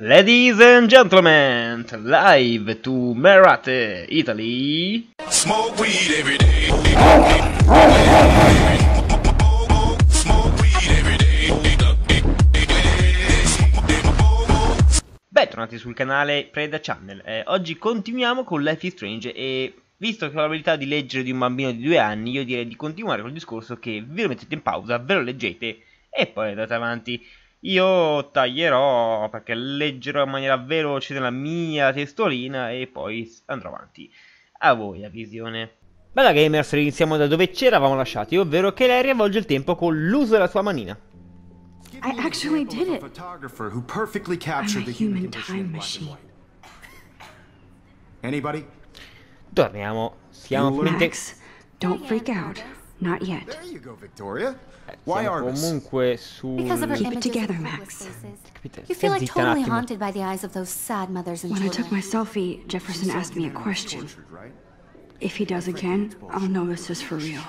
Ladies and gentlemen, live to Merate, Italy. Smoke weed every day. Bentornati sul canale Preda Channel. Eh, oggi continuiamo con Life is Strange e Visto che ho l'abilità di leggere di un bambino di due anni, io direi di continuare col discorso che ve lo mettete in pausa, ve lo leggete e poi andate avanti. Io taglierò perché leggerò in maniera veloce nella mia testolina e poi andrò avanti. A voi la visione. Bella gamers, iniziamo da dove ci eravamo lasciati, ovvero che lei rivolge il tempo con l'uso della sua manina. I actually did it. Photographer who perfectly captured the human time machine. Anybody? Torniamo. Siamo finalmente. Don't freak out. Not yet. There you go, Victoria. Why are Comunque sul... Because of her Keep it together, Max. You feel like totally haunted by the eyes of those sad mothers and When children. I took my selfie, Jefferson asked me a question. If he does again, I'll know this is for real.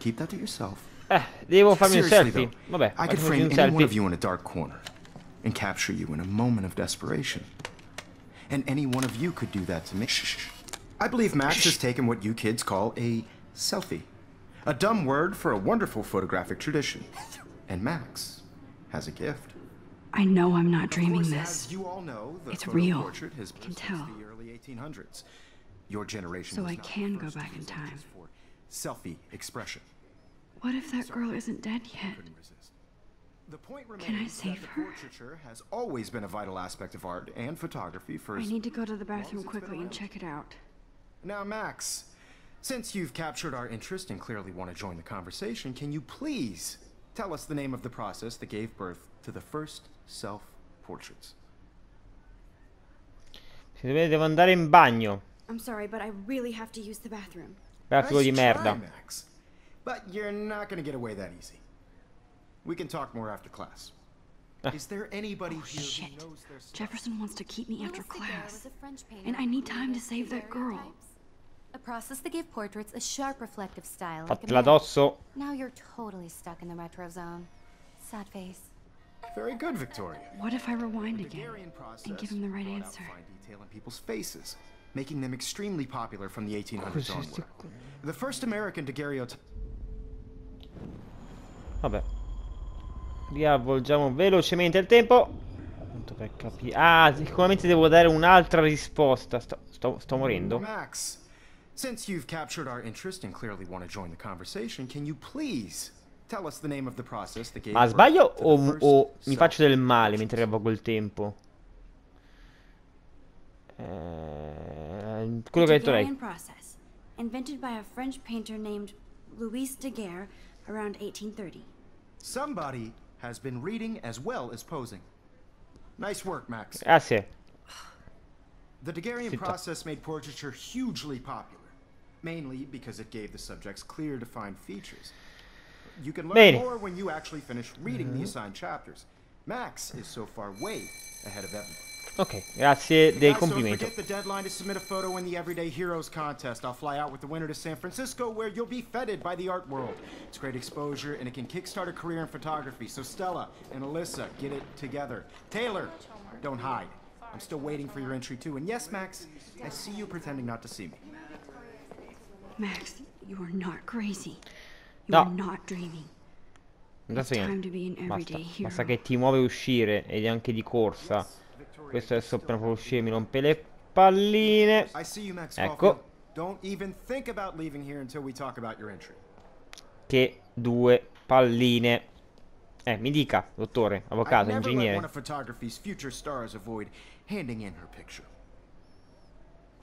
Keep that to yourself. Eh, devo farmi un selfie. Vabbè, I could frame any one of you in a dark corner and capture you in a moment of desperation. And any one of you could do that to me. I believe Max has taken what you kids call a selfie. A dumb word for a wonderful photographic tradition. And Max has a gift. I know I'm not dreaming course, this. Know, it's real. has I can tell. The early 1800s. Your generation so I can go back in time. For selfie expression. What if that girl isn't dead yet? Can I save her? Portraiture has always been a vital aspect of art and photography for. I need to go to the bathroom quickly and check it out. Now, Max, since you've captured our interest and clearly want to join the conversation, can you please tell us the name of the process that gave birth to the first self-portraits? Si devo andare in bagno. I'm sorry, but I really have to use the bathroom. Battito di merda. Max. But you're not going to get away that easy. We can talk more after class. Ah. Is there anybody oh, here shit. Jefferson wants to keep me after class. And I need time to save that girl a process that gave portraits a sharp reflective style. Fatela addosso. Now you're totally stuck in the retro zone. Sad face. Very good, Victoria. What if I rewind again and give him the right answer? Fine detail in people's faces, making them extremely popular from the 1800s onward. The first American daguerreotype. Vabbè. Riavvolgiamo velocemente il tempo. Ah, sicuramente devo dare un'altra risposta. Sto, sto, sto morendo. Max, since you've captured our interest and clearly want to join the conversation, can you please tell us the name of the process that gave Ma sbaglio o, o mi faccio del male mentre evoco il tempo? Eh, quello che ha detto lei. process, invented by a French painter named Louis Daguerre around 1830. Somebody has been reading as well as posing. Nice work, Max. Grazie. The Daguerrean process made portraiture hugely popular mainly because it gave the subjects clear defined features. You can learn Made. more when you actually finish reading mm -hmm. the mm-hmm. assigned chapters. Max is so far way ahead of everyone. Ok, grazie dei also complimenti. Don't forget the deadline to submit a photo in the Everyday Heroes contest. I'll fly out with the winner to San Francisco where you'll be feted by the art world. It's great exposure and it can kickstart a career in photography. So Stella and Alyssa, get it together. Taylor, don't hide. I'm still waiting for your entry too. And yes, Max, I see you pretending not to see me. Max, you are not crazy. You no. are not dreaming. Adesso basta, basta che ti muove uscire ed è anche di corsa. Questo adesso per può uscire mi rompe le palline. Ecco. Che due palline. Eh, mi dica, dottore, avvocato, ingegnere.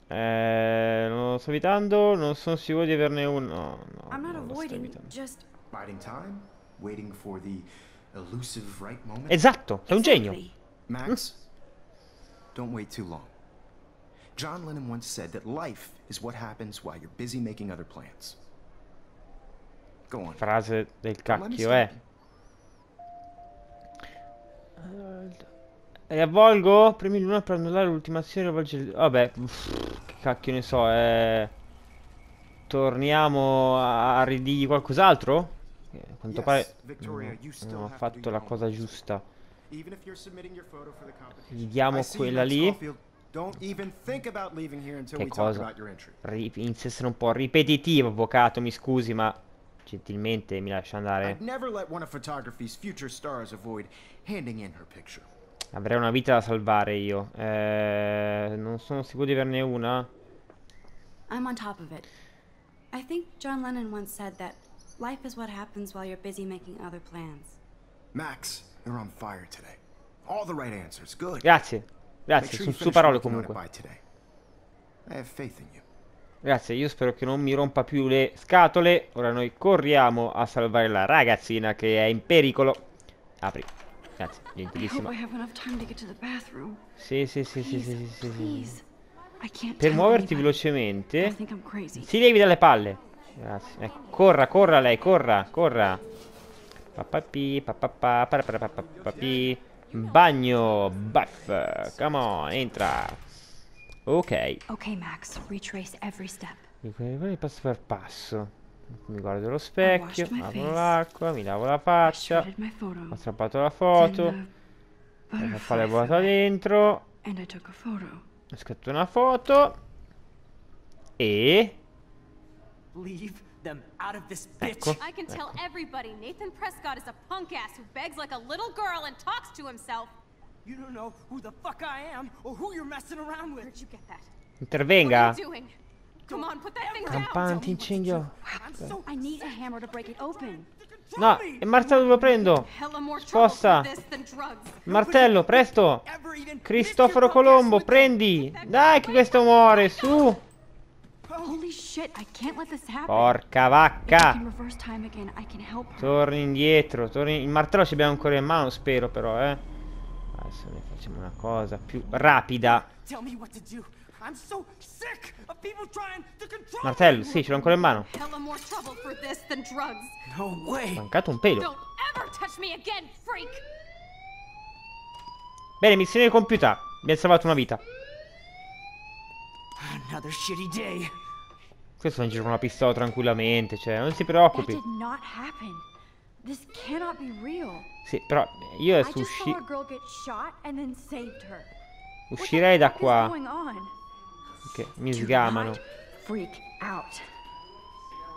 Eh, non lo sto evitando, non sono sicuro di averne uno. No, no non lo sto evitando. Just... Right esatto, sei un genio. Max, don't wait too long. John Lennon once said that life is what happens while you're busy making other plans. Go on. Frase del cacchio, eh. Riavvolgo? Premi l'una per annullare l'ultima azione rivolge... Vabbè, pff, che cacchio ne so, eh... Torniamo a, a ridirgli qualcos'altro? Eh, a quanto pare non, non ho fatto la cosa giusta. Gli diamo quella lì. Che cosa? Rip inizia a essere un po' ripetitivo, avvocato, mi scusi, ma gentilmente mi lascia andare. I'd never let one of photography's future stars avoid handing in her picture. Avrei una vita da salvare io. Eh, non sono sicuro di averne una. I'm on top of it. I think John Lennon once said that life is what happens while you're busy making other plans. Max, you're on fire today. All the right answers. Good. Grazie. Grazie, sono su parole comunque. Grazie, io spero che non mi rompa più le scatole. Ora noi corriamo a salvare la ragazzina che è in pericolo. Apri. Grazie, gentilissimo. Sì, sì, sì, sì, sì, sì, sì, sì. Per muoverti velocemente. Si levi dalle palle. Grazie. Eh, corra, corra lei, corra, corra. Papapi, papapà, papapapapapi. Bagno, buff. Come on, entra. Ok. Ok, Max, retrace every step. Ricordare passo per passo. Mi guardo lo specchio, apro l'acqua, mi lavo la faccia, ho strappato la foto, ho eh, fatto la vuota eh. dentro, ho scritto una foto e... Ecco, I ecco. Intervenga. Rampante incendio. No, il martello lo prendo. Sposta. Martello, presto. Cristoforo Colombo, prendi. Dai che questo muore, su. Porca vacca. Torni indietro. Torni... Il martello ci abbiamo ancora in mano, spero però, eh. Adesso ne facciamo una cosa più rapida. So Martello, sì, ce l'ho ancora in mano. No Mancato un pelo. Again, Bene, missione compiuta. Mi ha salvato una vita. Questo non gira una pistola tranquillamente, cioè, non si preoccupi. Sì, però io adesso usci... uscirei da qua. Che mi sgamano.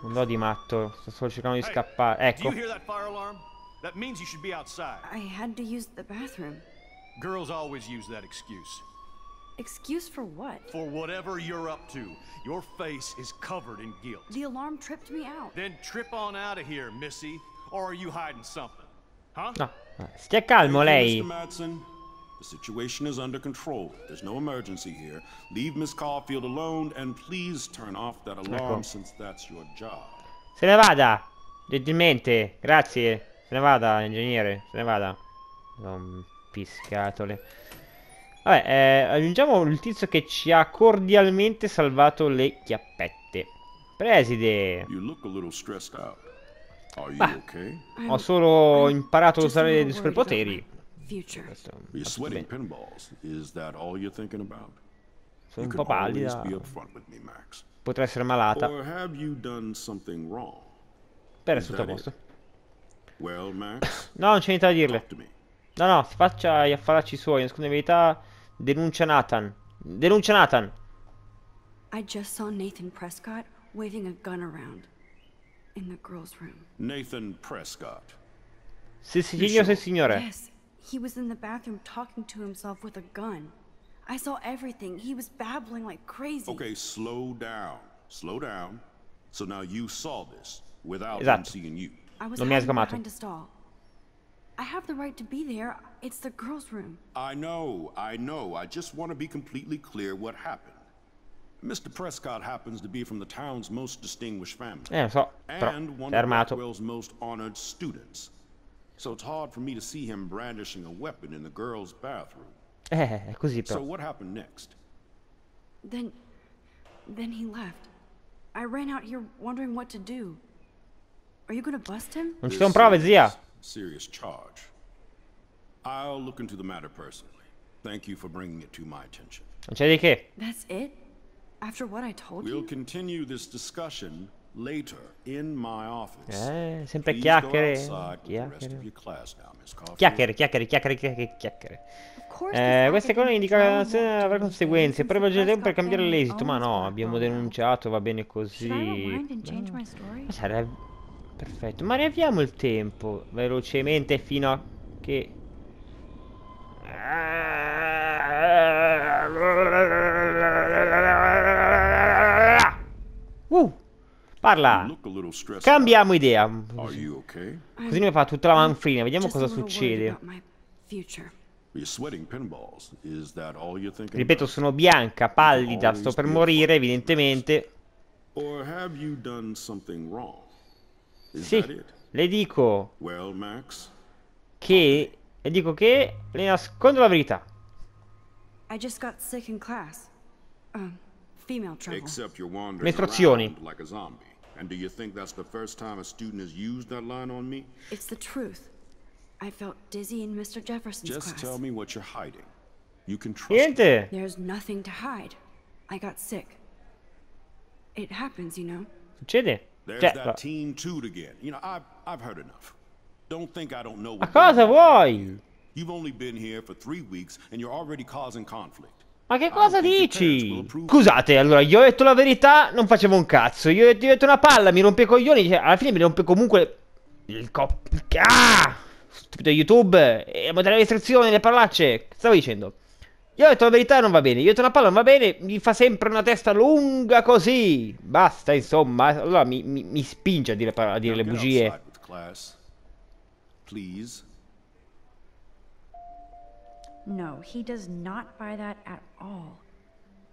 Non do di matto, sto solo cercando di scappare. Ecco. That means you should be outside. I had to use the bathroom. Girls always use that excuse. Excuse for what? For whatever you're up to. Your face is covered in guilt. The alarm tripped me out. Then trip on out of here, Missy. Or are you hiding something? Huh? No. Stia calmo lei. Mr. Madsen, The situation is under control. There's no emergency here. Leave Miss Caulfield alone and please turn off that ecco. alarm ecco. since that's your job. Se ne vada! Gentilmente, grazie. Se ne vada, ingegnere, se ne vada. Non piscatole. Vabbè, eh, aggiungiamo il tizio che ci ha cordialmente salvato le chiappette. Preside. You look a little stressed out. Are you okay? Ho solo imparato a usare dei superpoteri future. You're sweating pinballs. Is that all you're thinking about? Sei un po' pallida. Potrà essere malata. Per essere tutto a posto. No, non c'è niente da dirle. No, no, faccia gli affaracci suoi, in verità. Denuncia Nathan. Denuncia Nathan. I just saw Nathan Prescott waving a gun around in the girls' room. Nathan Prescott. Sì, signor, sì, signore. Yes. He was in the bathroom talking to himself with a gun. I saw everything. He was babbling like crazy. Okay, slow down. Slow down. So now you saw this without esatto. seeing you. I was non mi to behind a stall. I have the right to be there. It's the girls' room. I know, I know. I just want to be completely clear what happened. Mr. Prescott happens to be from the town's most distinguished family. Eh, so, and one of Rockwell's most honored students. So it's hard for me to see him brandishing a weapon in the girl's bathroom. Eh, eh, eh così però. So what happened next? Then then he left. I ran out here wondering what to do. Are you going to bust him? Non ci sono prove, zia. Serious charge. I'll look into the matter personally. Thank you for bringing it to my attention. Non c'è di che. That's it? After what I told we'll you? We'll continue this discussion Eh, sempre chiacchiere. Chiacchiere. Chiacchiere, chiacchiere, chiacchiere, chiacchiere, chiacchiere. Eh, questa colonna indicazione avrà conseguenze. Però tempo per cambiare l'esito. Ma oh, no, abbiamo denunciato, va bene così. Ma sarà... Perfetto, ma riavviamo il tempo velocemente fino a che... Ah! Uh. Parla. Cambiamo idea. Così mi fa tutta la manfrina. Vediamo cosa succede. Ripeto, sono bianca, pallida, sto per morire, evidentemente. Sì, le dico che... Le dico che le nascondo la verità. I just got sick in class. Um, female Mestruazioni. Like And do you think that's the first time a student has used that line on me? It's the truth. I felt dizzy in Mr. Jefferson's Just class. Just tell me what you're hiding. You can trust me. There's nothing to hide. I got sick. It happens, you know. There's that team toot again. You know, I've, I've heard enough. Don't think I don't know what... A are vuoi? You've only been here for three weeks, and you're already causing conflict. Ma che cosa dici? Scusate, allora, io ho detto la verità, non facevo un cazzo. Io ho detto, una palla, mi rompe i coglioni. alla fine mi rompe comunque... Il cop... Ah! Stupido YouTube! E modello di istruzione, le parolacce! Stavo dicendo. Io ho detto la verità, non va bene. Io ho detto una palla, non va bene. Mi fa sempre una testa lunga così. Basta, insomma. Allora mi, mi, mi spinge a dire, a dire le bugie. Please. No, he does not buy that at all.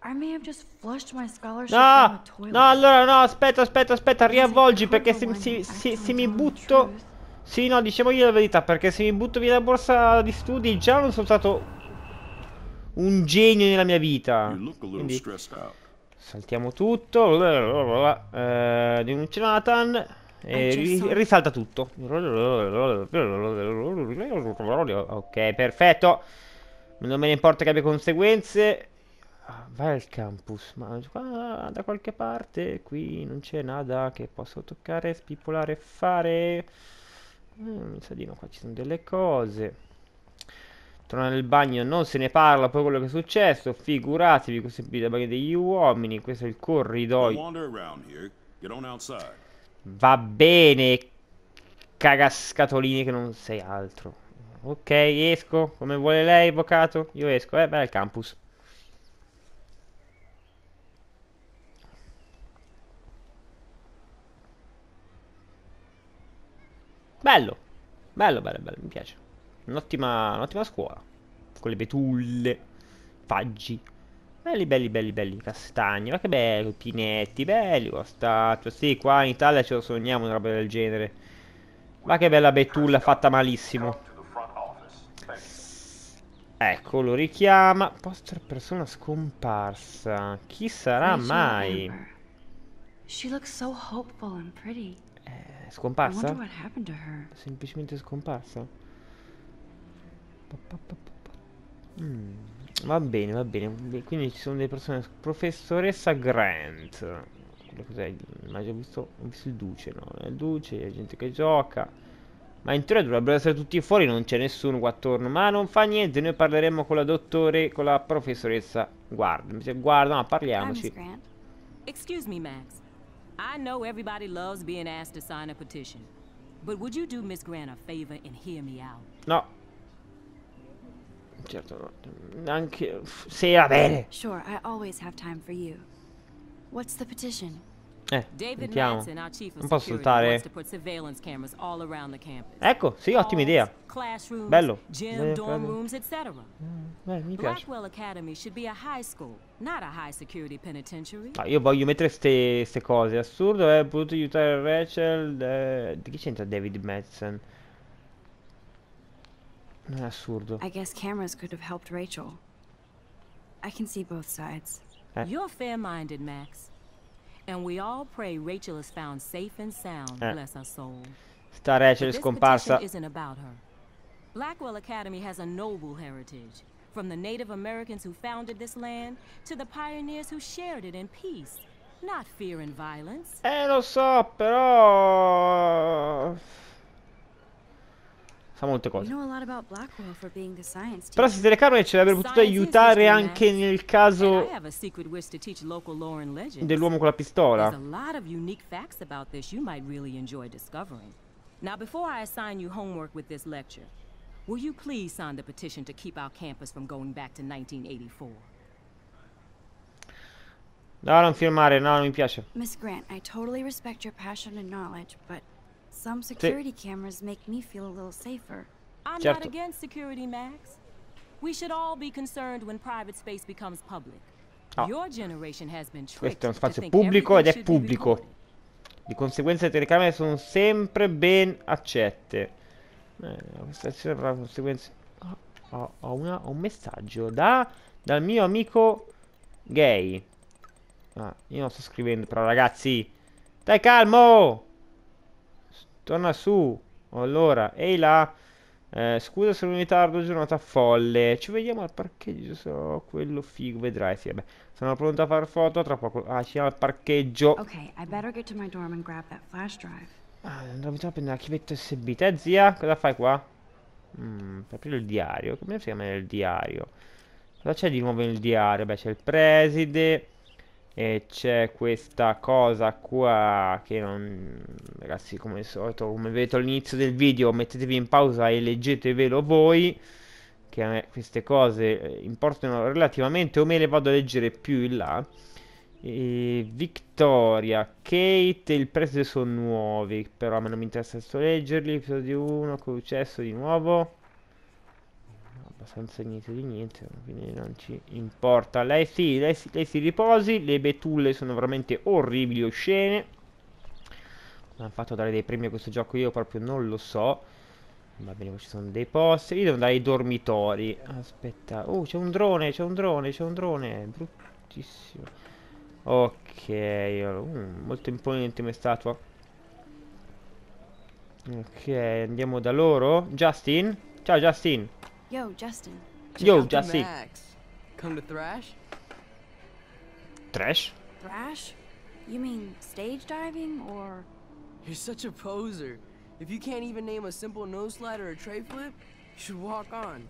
I may have just flushed my scholarship no, no, allora no, aspetta, aspetta, aspetta, riavvolgi perché se, se, se, se mi butto... Sì, no, diciamogli la verità, perché se mi butto via la borsa di studi già non sono stato un genio nella mia vita. Quindi, saltiamo tutto, eh, denuncia Nathan e risalta tutto. Ok, perfetto. Non me ne importa che abbia conseguenze. Ah, vai al campus, ma da qualche parte qui non c'è nada che posso toccare, spippolare, fare. Mm, mi sa di no, qua ci sono delle cose. Torna nel bagno, non se ne parla poi quello che è successo. Figuratevi, questo è il bagno degli uomini, questo è il corridoio. Va bene, cagascatolini che non sei altro. Ok, esco. Come vuole lei, avvocato? Io esco. Eh, beh, al campus. Bello. Bello, bello, bello. Mi piace. Un'ottima, un'ottima scuola. Con le betulle. Faggi. Belli, belli, belli, belli. Castagni. Ma che bello. Pinetti. Belli. La statua. Sì, qua in Italia ce lo sogniamo una roba del genere. Ma che bella betulla fatta malissimo. Ecco, lo richiama. Poster persona scomparsa. Chi sarà mai? Eh, scomparsa? Semplicemente scomparsa? Mm, va bene, va bene. Quindi ci sono delle persone... Professoressa Grant. Cos'è? Ma visto, ho visto il Duce, no? Il Duce, la gente che gioca. Ma in teoria dovrebbero essere tutti fuori, non c'è nessuno qua attorno. Ma non fa niente, noi parleremo con la dottore, con la professoressa. Guarda, guarda, ma parliamoci. Excuse Max. I know everybody loves being asked to sign a petition. But would you do Miss Grant a favor and hear me out? No. Certo, no. Anche... Sì, va bene. Sure, I always have time for you. What's the petition? Eh, sentiamo. Non posso saltare. Ecco, sì, ottima idea. Bello. Gym, dorm rooms, etc. Beh, mm, mi piace. Ah, io voglio mettere queste cose. Assurdo aver eh, potuto aiutare Rachel. Eh, di chi c'entra David Madsen? Non è assurdo. I guess cameras could have helped Rachel. I can see both sides. Eh. You're fair-minded, Max. And we all pray Rachel is found safe and sound, eh. bless her soul. Sta Rachel scomparsa. isn't about her. Blackwell Academy has a noble heritage, from the Native Americans who founded this land to the pioneers who shared it in peace, not fear and violence. Eh, lo so, però Sa molte cose. Però se telecamere ce l'avrebbe potuto aiutare anche nel caso dell'uomo con la pistola. Now before I assign you homework with this lecture, will you please sign the petition to keep our campus from going back to 1984? No, non firmare, no, non mi piace. Miss Grant, I totally respect your passion and knowledge, but Some security sì. cameras make me feel a little safer. I'm certo. not against security, Max. We should all be concerned when private space becomes public. Oh. Your generation has been Questo è uno spazio pubblico ed è pubblico. Di conseguenza le telecamere sono sempre ben accette. Eh, questa azione avrà conseguenze. Ah, ho, ho, una, ho, un messaggio da, dal mio amico gay. Ah, io non sto scrivendo, però ragazzi. Dai calmo! Torna su. Allora, ehi là. Eh, scusa sono in ritardo, giornata folle. Ci vediamo al parcheggio. So, quello figo, vedrai. Sì, vabbè. Sono pronta a fare foto. Tra poco. Ah, ci siamo al parcheggio. Ok, I better get to my dorm and grab that flash drive. Ah, andavo a prendere la chivetta USB. Te, zia, cosa fai qua? Mm, per aprire il diario. Come si chiama il diario? Cosa c'è di nuovo nel diario? Beh, c'è il preside e c'è questa cosa qua che non ragazzi come al solito come vedete all'inizio del video mettetevi in pausa e leggetevelo voi che a me queste cose eh, importano relativamente o me le vado a leggere più in là e Victoria, Kate e il prezzo sono nuovi però a me non mi interessa solo leggerli episodio 1 successo di nuovo senza niente di niente, quindi non ci importa. Lei si, lei lei si riposi, le betulle sono veramente orribili, oscene. mi hanno fatto dare dei premi a questo gioco, io proprio non lo so. Va bene, ci sono dei posti. Io devo andare ai dormitori. Aspetta. Oh, c'è un drone, c'è un drone, c'è un drone. Bruttissimo. Ok, mm, molto imponente come statua. Ok, andiamo da loro. Justin? Ciao Justin. Yo, Justin. Check Jesse. Justin. Come to thrash? Trash? Thrash? You mean stage diving or? You're such a poser. If you can't even name a simple nose slide or a tray flip, you should walk on.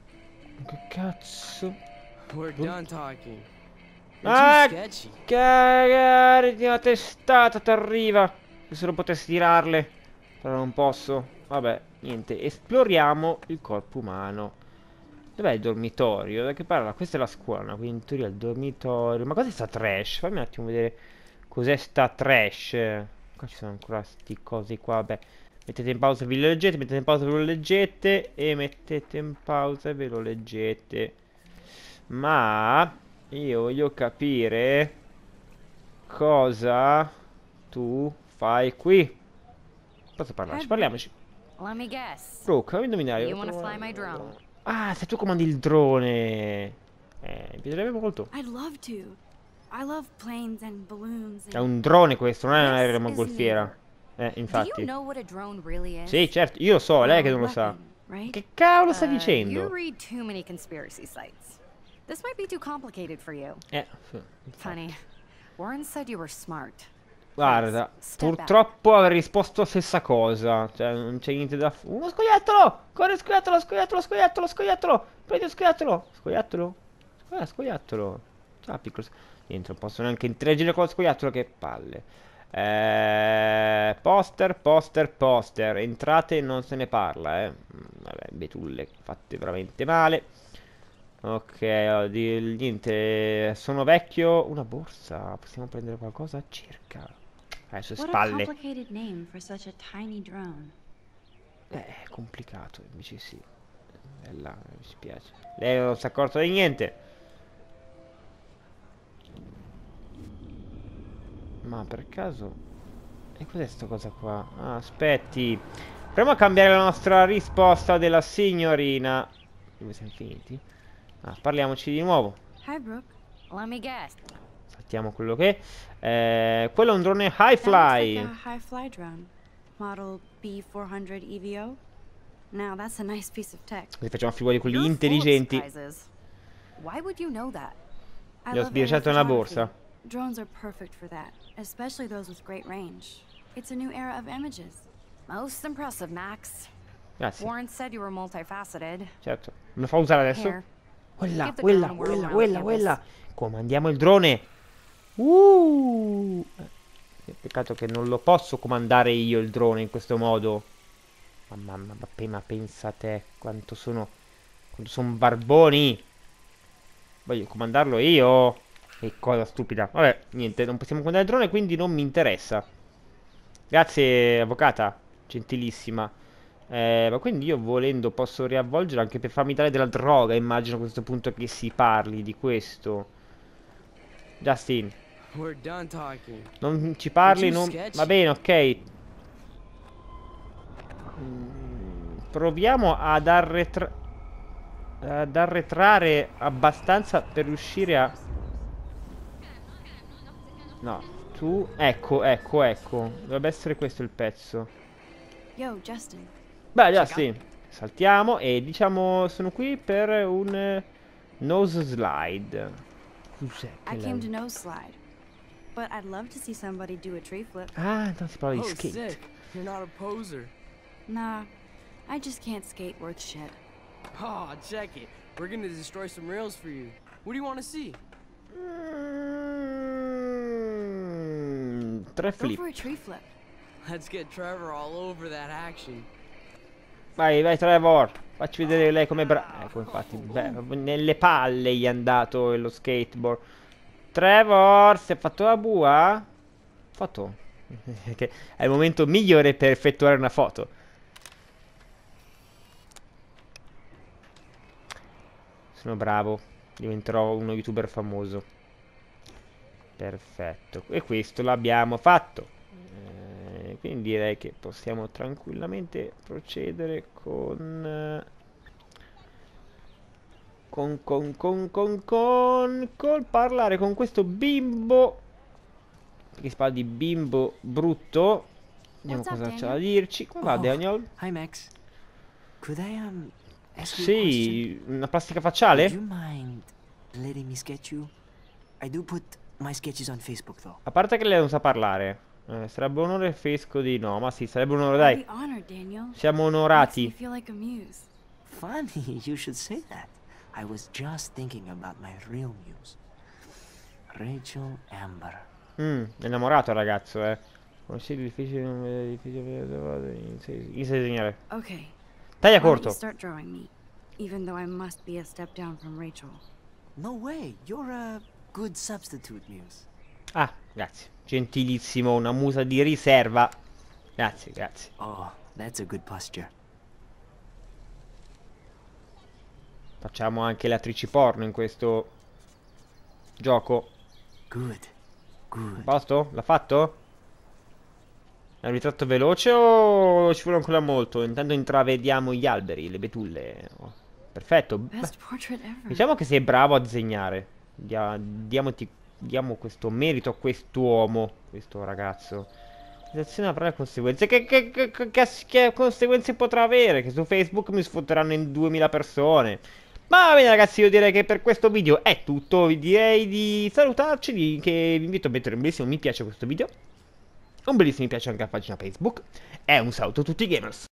Che cazzo? We're done talking. Ah, cagare di una testata ti arriva. Se solo potessi tirarle. Però non posso. Vabbè, niente. Esploriamo il corpo umano. Dov'è il dormitorio? Da che parla? Questa è la scuola, quindi in teoria il dormitorio. Ma cos'è sta trash? Fammi un attimo vedere cos'è sta trash. Qua ci sono ancora sti cose qua, vabbè. Mettete in pausa e ve lo leggete, mettete in pausa e ve lo leggete e mettete in pausa e ve lo leggete. Ma io voglio capire cosa tu fai qui. Posso parlarci? Parliamoci. Brooke, fammi indovinare. You wanna fly my drone? Ah, se tu comandi il drone. Eh, mi piacerebbe molto. È un drone questo, non è un'aerea mongolfiera. Eh, infatti. Sì, certo, io lo so, lei che non lo sa. Che cavolo sta uh, dicendo? Eh, infatti. Funny. Warren said you were smart. Guarda, purtroppo back. avrei risposto la stessa cosa. Cioè, non c'è niente da... Uno scoiattolo! Corre, scoiattolo, scoiattolo, scoiattolo, scoiattolo! Prendi scoiattolo! Scoiattolo? Scoiattolo, scoiattolo! Ah, Ciao, piccolo... Niente, non posso neanche interagire con lo scoiattolo, che palle. Eh, poster, poster, poster. Entrate e non se ne parla, eh. Mm, vabbè, betulle fatte veramente male. Ok, niente, sono vecchio. Una borsa, possiamo prendere qualcosa? Circa, alle sue spalle. Beh, è complicato, invece sì. Bella, mi spiace. Lei non si è accorto di niente. Ma per caso... E cos'è sta cosa qua? Ah, aspetti. Proviamo a cambiare la nostra risposta della signorina. Dove siamo finiti? Ah, parliamoci di nuovo. Hi Brooke, let me guess. Saltiamo quello che è. Eh, quello è un drone High Fly. Like high Fly drone. Model B400 EVO. Now that's a nice piece of tech. Così facciamo figura di quelli intelligenti. Why would you know that? Li ho sbirciato una borsa. Drones are perfect for that, especially those with great range. It's a new era of images. Most impressive, Max. Grazie. Warren said you were multifaceted. Certo. Me lo fa usare adesso? Here. Quella, quella, quella, quella, quella. Comandiamo il drone. Uh! Eh, peccato che non lo posso comandare io il drone in questo modo. Mamma mia, ma, ma pensa a te quanto sono... Quanto sono barboni! Voglio comandarlo io! Che cosa stupida. Vabbè, niente, non possiamo comandare il drone, quindi non mi interessa. Grazie, avvocata. Gentilissima. Eh, ma quindi io volendo posso riavvolgere anche per farmi dare della droga, immagino a questo punto che si parli di questo. Justin, non ci parli, non... Va bene, ok. Proviamo ad, arretra... ad arretrare abbastanza per riuscire a... No, tu... Ecco, ecco, ecco. Dovrebbe essere questo il pezzo. Yo, Justin. Beh, già sì. Saltiamo e diciamo sono qui per un nose slide. Cos'è? I came to nose slide. But I'd love to see somebody do a tree flip. Ah, that's probably oh, skate. Sick. You're not a poser. Nah, I just can't skate worth shit. Oh, check it. We're gonna destroy some rails for you. What do you want to see? Mm, tre flip. for a tree flip. Let's get Trevor all over that action. Vai, vai Trevor. Facci vedere lei come brava. Ecco, infatti, beh, nelle palle gli è andato lo skateboard. Trevor, si è fatto la bua? Foto. che è il momento migliore per effettuare una foto. Sono bravo. Diventerò uno youtuber famoso. Perfetto. E questo l'abbiamo fatto. Eh, quindi direi che possiamo tranquillamente procedere con... Eh, con, con, con, con, con, col parlare con questo bimbo. Che si parla di bimbo brutto. Vediamo What's cosa c'è da dirci. Come oh, va, Daniel? Hi, Max. Could I, um, sì, una plastica facciale? A parte che lei non sa parlare. Eh, sarebbe un onore fresco di no, ma sì, sarebbe un onore, dai. Siamo onorati. Funny, you should say that. I was just thinking about my real muse. Rachel Amber. Mm, innamorato ragazzo, eh. Consigli difficili, eh, difficili, inizia a disegnare. Ok. Taglia corto. Start drawing me, even though I must be a step down from Rachel. No way, you're a good substitute muse. Ah, grazie. Gentilissimo, una musa di riserva. Grazie, grazie. Oh, that's a good posture. Facciamo anche le attrici porno in questo gioco. Good. Good. Posto? L'ha fatto? È un ritratto veloce o ci vuole ancora molto? Intanto intravediamo gli alberi, le betulle. Oh, perfetto. Beh, diciamo che sei bravo a disegnare. Dia, diamoti, diamo questo merito a quest'uomo, questo ragazzo. L'azione avrà conseguenze. Che, che, che, che, conseguenze potrà avere? Che su Facebook mi sfotteranno in 2000 persone. Ma bene ragazzi, io direi che per questo video è tutto, vi direi di salutarci, vi, che vi invito a mettere un bellissimo mi piace a questo video, un bellissimo mi piace anche alla pagina Facebook, e un saluto a tutti i gamers!